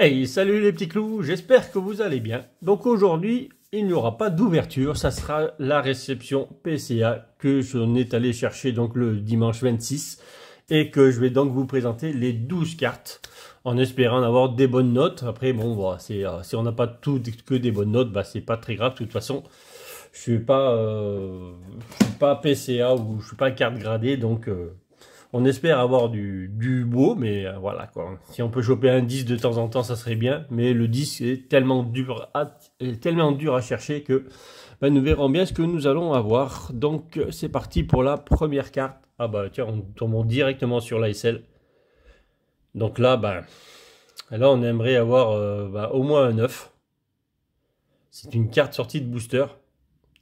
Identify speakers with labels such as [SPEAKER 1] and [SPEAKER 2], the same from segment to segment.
[SPEAKER 1] Hey, salut les petits clous, j'espère que vous allez bien. Donc aujourd'hui, il n'y aura pas d'ouverture, ça sera la réception PCA que je suis allé chercher donc le dimanche 26 et que je vais donc vous présenter les 12 cartes en espérant avoir des bonnes notes. Après, bon, voilà, euh, si on n'a pas tout que des bonnes notes, bah, c'est pas très grave. De toute façon, je suis pas, euh, je suis pas PCA ou je suis pas carte gradée, donc euh, on espère avoir du, beau, mais euh, voilà quoi. Si on peut choper un 10 de temps en temps, ça serait bien. Mais le 10 est tellement dur à, chercher que ben, nous verrons bien ce que nous allons avoir. Donc c'est parti pour la première carte. Ah bah tiens, on tombe directement sur l'ASL. Donc là, ben, on aimerait avoir euh, ben, au moins un 9. C'est une carte sortie de booster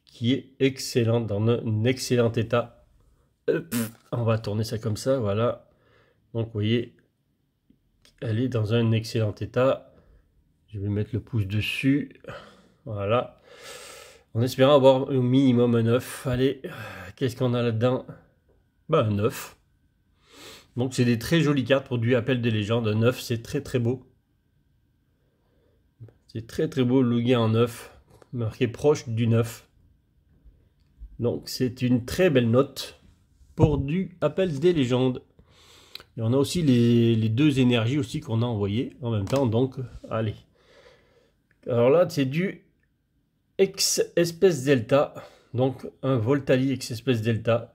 [SPEAKER 1] qui est excellente, dans un excellent état. Euh, on va tourner ça comme ça, voilà. Donc, vous voyez, elle est dans un excellent état. Je vais mettre le pouce dessus. Voilà. En espérant avoir au minimum un 9. Allez, qu'est-ce qu'on a là-dedans Bah, un 9. Donc, c'est des très jolies cartes pour du appel des légendes. Un 9, c'est très très beau. C'est très très beau, logué en 9. Marqué proche du 9. Donc, c'est une très belle note pour du appel des légendes. Et on a aussi les, deux énergies aussi qu'on a envoyées en même temps. Donc, allez. Alors là, c'est du ex-espèce delta. Donc, un Voltali ex-espèce delta.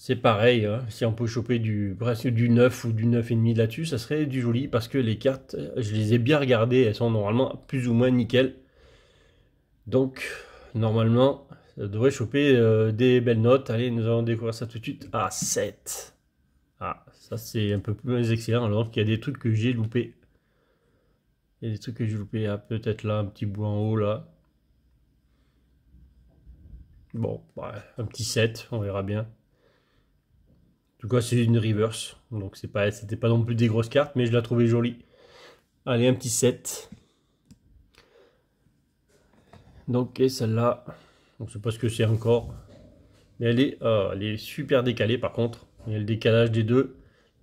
[SPEAKER 1] C'est pareil, hein. si on peut choper du, du 9 ou du 9,5 là-dessus, ça serait du joli parce que les cartes, je les ai bien regardées, elles sont normalement plus ou moins nickel. Donc, normalement, euh, devrait choper euh, des belles notes. Allez, nous allons découvrir ça tout de suite. Ah, 7. Ah, ça c'est un peu plus excellent, alors qu'il y a des trucs que j'ai loupés. Il y a des trucs que j'ai loupés. Ah, peut-être là, un petit bout en haut, là. Bon, bah, un petit 7, on verra bien. En tout cas, c'est une reverse. Donc, c'est pas, c'était pas non plus des grosses cartes, mais je la trouvais jolie. Allez, un petit 7. Donc, et celle-là je ne sais pas ce que c'est encore. Mais elle est, euh, elle est super décalée par contre. Il y a le décalage des deux.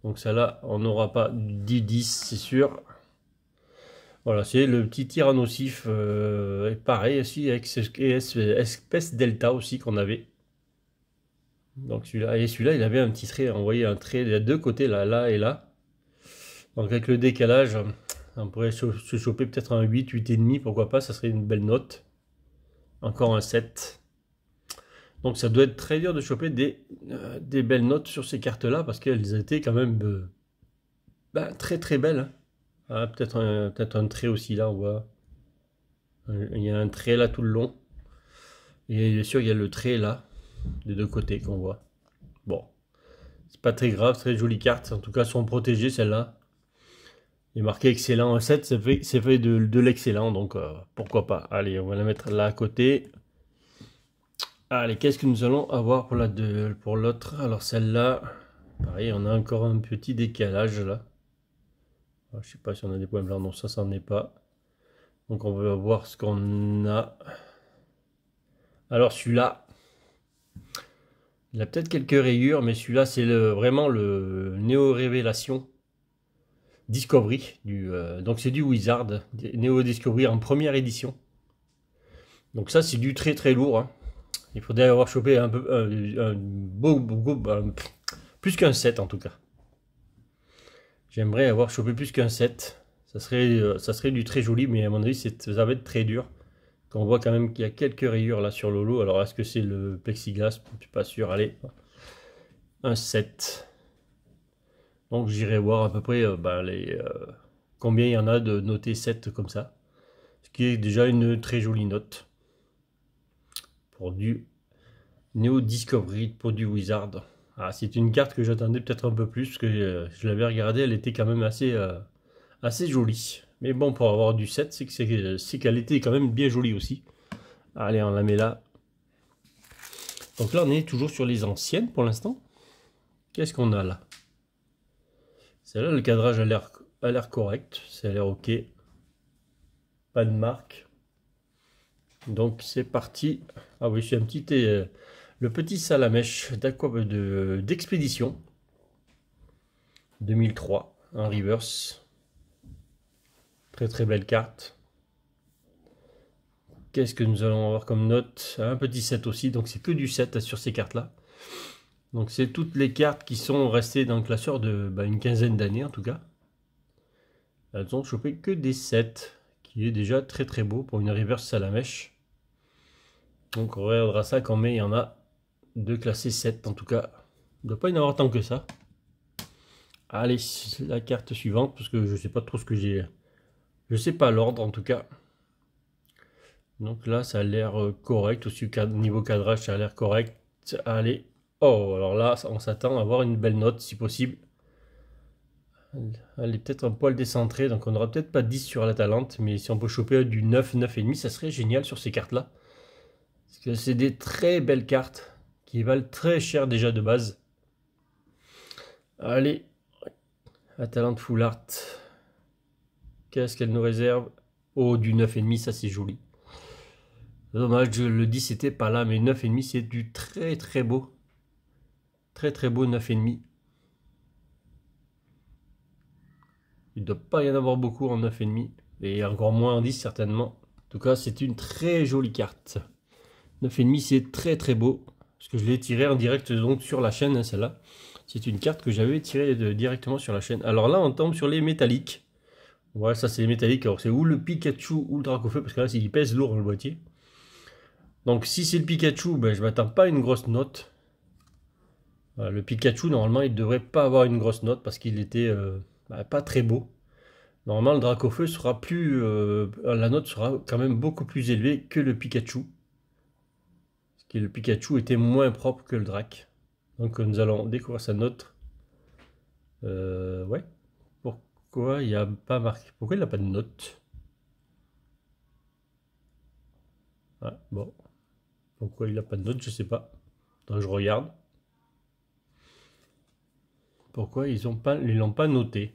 [SPEAKER 1] Donc ça là on n'aura pas 10-10, c'est sûr. Voilà, c'est le petit tir euh, pareil aussi, avec espèce delta aussi qu'on avait. Donc celui-là, et celui-là, il avait un petit trait, on voyait un trait de deux côtés, là, là et là. Donc avec le décalage, on pourrait se choper peut-être un 8, 8,5, pourquoi pas, ça serait une belle note. Encore un 7. Donc ça doit être très dur de choper euh, des, belles notes sur ces cartes-là parce qu'elles étaient quand même euh, ben, très très belles. Hein. Ah, peut-être un, trait aussi là, on voit. Il y a un trait là tout le long. Et bien sûr, il y a le trait là, des deux côtés qu'on voit. Bon, c'est pas très grave, très jolie carte. En tout cas, sont protégées celles-là. Il marqué excellent 7, c'est fait, fait, de, l'excellent, donc euh, pourquoi pas. Allez, on va la mettre là à côté. Allez, qu'est-ce que nous allons avoir pour la de, pour l'autre Alors celle-là, pareil, on a encore un petit décalage là. Ah, je sais pas si on a des points blancs, non ça, ça n'en est pas. Donc on va voir ce qu'on a. Alors celui-là, il a peut-être quelques rayures, mais celui-là c'est le, vraiment le néo-révélation. Discovery. Du, euh, donc c'est du Wizard, Neo Discovery en première édition. Donc ça c'est du très très lourd. Hein. Il faudrait avoir chopé un peu bah, plus qu'un set en tout cas. J'aimerais avoir chopé plus qu'un set Ça serait, euh, ça serait du très joli, mais à mon avis, ça va être très dur. Quand on voit quand même qu'il y a quelques rayures là sur Lolo Alors, est-ce que c'est le plexiglas Je ne suis pas sûr. Allez, un 7. Donc j'irai voir à peu près euh, ben, euh, combien il y en a de notés 7 comme ça. Ce qui est déjà une très jolie note pour du Neo Discovery, pour du Wizard. Ah, c'est une carte que j'attendais peut-être un peu plus, que euh, je l'avais regardée, elle était quand même assez, assez jolie. Mais bon, pour avoir du 7, c'est qu'elle était quand même bien jolie aussi. Allez, on la met là. Donc là, on est toujours sur les anciennes pour l'instant. Qu'est-ce qu'on a là le cadrage a l'air, a l'air correct, ça a l'air ok. Pas de marque. Donc c'est parti. Ah oui, c'est un petit euh, le petit salamèche d'aqua de d'expédition 2003 un reverse. Très très belle carte. Qu'est-ce que nous allons avoir comme note Un petit set aussi, donc c'est que du 7 hein, sur ces cartes-là. Donc c'est toutes les cartes qui sont restées dans le classeur de bah, une quinzaine d'années en tout cas. Elles ont chopé que des 7, qui est déjà très très beau pour une reverse à la mèche. Donc on regardera ça quand même. il y en a de classés 7 en tout cas. Il ne doit pas y en avoir tant que ça. Allez, la carte suivante, parce que je ne sais pas trop ce que j'ai... Je ne sais pas l'ordre en tout cas. Donc là, ça a l'air euh, correct. Aussi, niveau cadrage, ça a l'air correct. Allez, Oh, alors là, on s'attend à avoir une belle note, si possible. Elle est peut-être un poil décentrée, donc on n'aura peut-être pas 10 sur la talente, mais si on peut choper du 9, 9,5, ça serait génial sur ces cartes-là. Parce que c'est des très belles cartes, qui valent très cher déjà de base. Allez, Atalante Full Art. Qu'est-ce qu'elle nous réserve Oh, du 9,5, ça c'est joli. Dommage, le 10 c'était pas là, mais 9,5 c'est du très très beau. Très très beau 9,5. Il ne doit pas y en avoir beaucoup en 9,5. Et encore moins en 10 certainement. En tout cas, c'est une très jolie carte. 9,5 c'est très très beau. Parce que je l'ai tiré en direct donc sur la chaîne, celle-là. C'est une carte que j'avais tirée directement sur la chaîne. Alors là, on tombe sur les métalliques. Voilà, ça c'est les métalliques. Alors c'est ou le Pikachu ou le Dracofeu, parce que là, il pèse lourd le boîtier. Donc si c'est le Pikachu, ben, je m'attends pas à une grosse note. Euh, le Pikachu, normalement, il ne devrait pas avoir une grosse note parce qu'il était euh, bah, pas très beau. Normalement, le Dracofeu sera plus. Euh, la note sera quand même beaucoup plus élevée que le Pikachu. Parce que le Pikachu était moins propre que le Drac. Donc nous allons découvrir sa note. ouais. Pourquoi il n'a a pas marqué Pourquoi il n'a pas de note ah, Bon. Pourquoi il n'a pas de note Je sais pas. Donc je regarde. Pourquoi ils ont pas, l'ont pas noté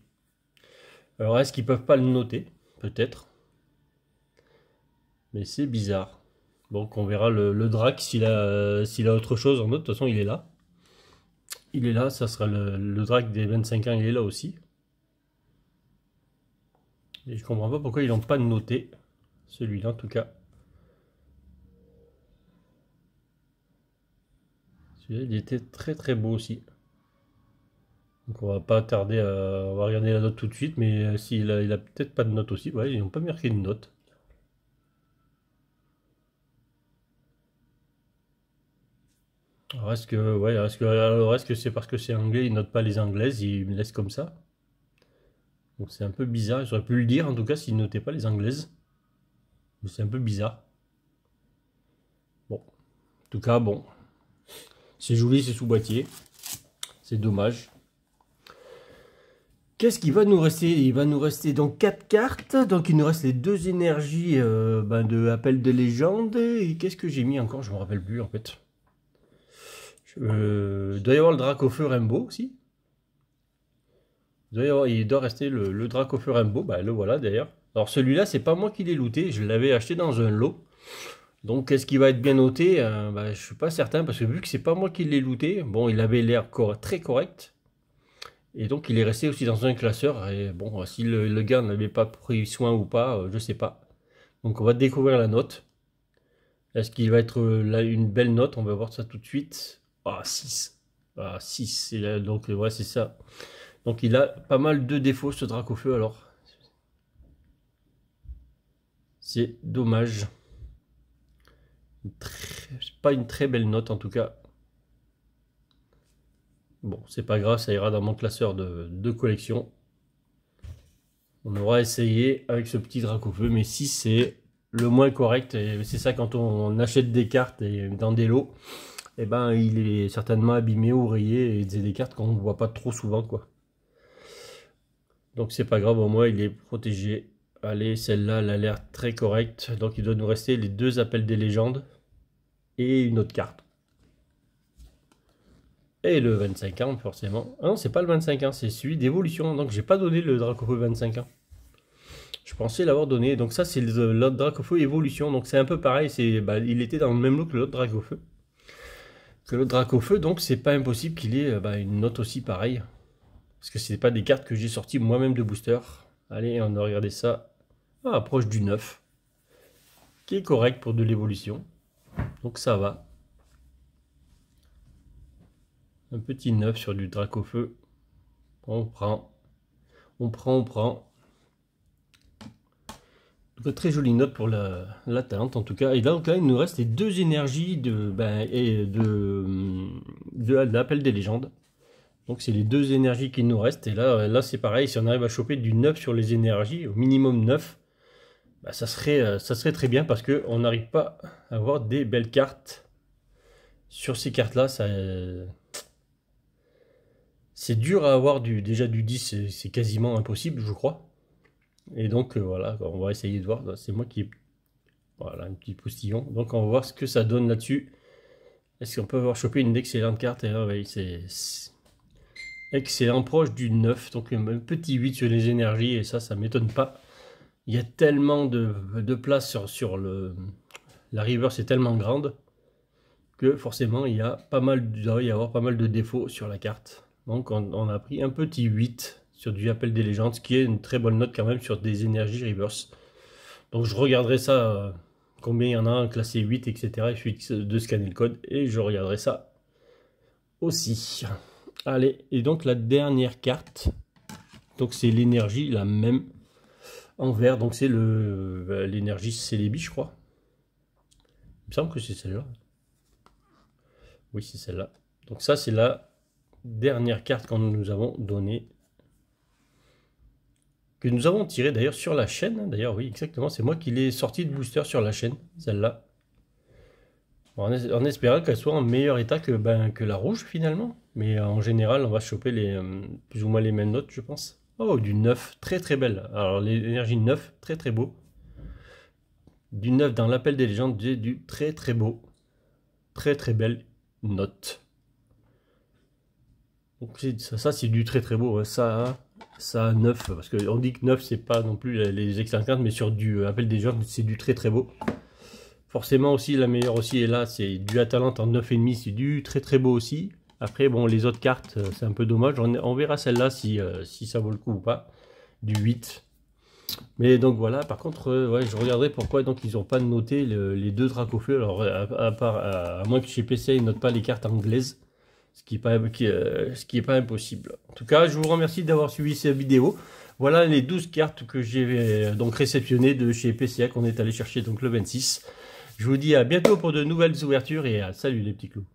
[SPEAKER 1] Alors est-ce qu'ils peuvent pas le noter Peut-être. Mais c'est bizarre. Bon, on verra le, Drac s'il a, autre chose en De toute façon, il est là. Il est là, ça sera le, Drac des 25 ans, il est là aussi. Et je comprends pas pourquoi ils l'ont pas noté. Celui-là en tout cas. Celui-là, il était très très beau aussi. Donc on va pas tarder à on va regarder la note tout de suite, mais euh, s'il a, il a peut-être pas de note aussi, ouais, ils n'ont pas marqué de note. Alors est-ce que ouais, ce que est-ce que c'est parce que c'est anglais, ils notent pas les anglaises, ils me laissent comme ça Donc c'est un peu bizarre, j'aurais pu le dire en tout cas s'ils notaient pas les anglaises. c'est un peu bizarre. Bon. En tout cas, bon. C'est joli, c'est sous boîtier. C'est dommage. Qu'est-ce qu'il va nous rester Il va nous rester donc 4 cartes. Donc il nous reste les deux énergies euh, ben, de Appel de légende. Et qu'est-ce que j'ai mis encore Je ne me rappelle plus en fait. Euh, il doit y avoir le Dracofeu Rainbow aussi. Il doit, rester le, le Rainbow. Ben, le voilà d'ailleurs. Alors celui-là, c'est pas moi qui l'ai looté. Je l'avais acheté dans un lot. Donc quest ce qu'il va être bien noté euh, ben, Je ne suis pas certain parce que vu que c'est pas moi qui l'ai looté, bon, il avait l'air très correct. Et donc il est resté aussi dans un classeur. Et bon, si le, gars n'avait pas pris soin ou pas, euh, je sais pas. Donc on va découvrir la note. Est-ce qu'il va être euh, là une belle note On va voir ça tout de suite. Ah, 6. Ah, 6. donc euh, ouais, c'est ça. Donc il a pas mal de défauts ce drac au feu alors. C'est dommage. pas une très belle note en tout cas. Bon, c'est pas grave, ça ira dans mon classeur de, collection. On aura essayé avec ce petit feu, mais si c'est le moins correct, et c'est ça quand on, achète des cartes dans des lots, et eh ben il est certainement abîmé ou rayé, et c'est des cartes qu'on ne voit pas trop souvent, quoi. Donc c'est pas grave, au moins il est protégé. Allez, celle-là, elle a l'air très correcte. Donc il doit nous rester les deux appels des légendes et une autre carte. Et le 25 ans, forcément. Ah non, c'est pas le 25 ans, c'est celui d'évolution. Donc j'ai pas donné le Dracofeu 25 ans. Je pensais l'avoir donné. Donc ça, c'est l'autre Dracofeu évolution. Donc c'est un peu pareil. C'est, bah, il était dans le même lot que l'autre Dracofeu. Que l'autre Dracofeu, donc c'est pas impossible qu'il ait bah, une note aussi pareille. Parce que n'est pas des cartes que j'ai sorties moi-même de booster. Allez, on a regardé ça. Ah, approche du 9. Qui est correct pour de l'évolution. Donc ça va. Un petit 9 sur du drac au feu. On prend. On prend, on prend. très jolie note pour la, la talente en tout cas. Et là, donc là, il nous reste les deux énergies de, ben, et de, de, l'appel des légendes. Donc c'est les deux énergies qui nous restent. Et là, là c'est pareil, si on arrive à choper du 9 sur les énergies, au minimum 9, ben, ça, serait, ça serait très bien parce qu'on n'arrive pas à avoir des belles cartes. Sur ces cartes-là, ça, c'est dur à avoir du, déjà du 10, c'est quasiment impossible, je crois. Et donc euh, voilà, on va essayer de voir. C'est moi qui. Voilà, un petit postillon. Donc on va voir ce que ça donne là-dessus. Est-ce qu'on peut avoir chopé une excellente carte ah Et là, c'est. Excellent, proche du 9. Donc un petit 8 sur les énergies, et ça, ça m'étonne pas. Il y a tellement de, place sur, le. La river, c'est tellement grande que forcément, il y a pas mal, il y avoir pas mal de défauts sur la carte. Donc on, a pris un petit 8 sur du appel des légendes, ce qui est une très bonne note quand même sur des énergies reverse. Donc je regarderai ça, euh, combien il y en a, classé 8, etc. Il suffit de scanner le code et je regarderai ça aussi. Allez, et donc la dernière carte, donc c'est l'énergie, la même en vert, donc c'est euh, l'énergie Célébi, je crois. Il me semble que c'est celle-là. Oui, c'est celle-là. Donc ça, c'est là dernière carte que nous avons donnée, que nous avons tirée d'ailleurs sur la chaîne. Hein, d'ailleurs, oui, exactement, c'est moi qui l'ai sortie de booster sur la chaîne, celle-là. En, espérant qu'elle soit en meilleur état que, ben, que la rouge finalement. Mais euh, en général, on va choper les, euh, plus ou moins les mêmes notes, je pense. Oh, du 9, très très belle. Alors l'énergie 9, très très beau. Du 9 dans l'appel des légendes, du très très beau. Très très belle note ça, c'est du très très beau, hein. ça, ça 9, parce qu'on dit que 9 c'est pas non plus les excellentes cartes mais sur du euh, appel des gens, c'est du très très beau. Forcément aussi la meilleure aussi est là, c'est du Atalante en 9,5, c'est du très très beau aussi. Après bon les autres cartes euh, c'est un peu dommage, on, verra celle-là si, euh, si ça vaut le coup ou pas, du 8. Mais donc voilà, par contre, je regarderai pourquoi donc ils n'ont pas noté les deux Dracofeu, alors à, part, à, moins que chez PC ils notent pas les cartes anglaises ce qui n'est euh, pas, impossible. En tout cas, je vous remercie d'avoir suivi cette vidéo. Voilà les 12 cartes que j'ai euh, donc réceptionnées de chez PCA qu'on est allé chercher donc le 26. Je vous dis à bientôt pour de nouvelles ouvertures et à salut les petits clous.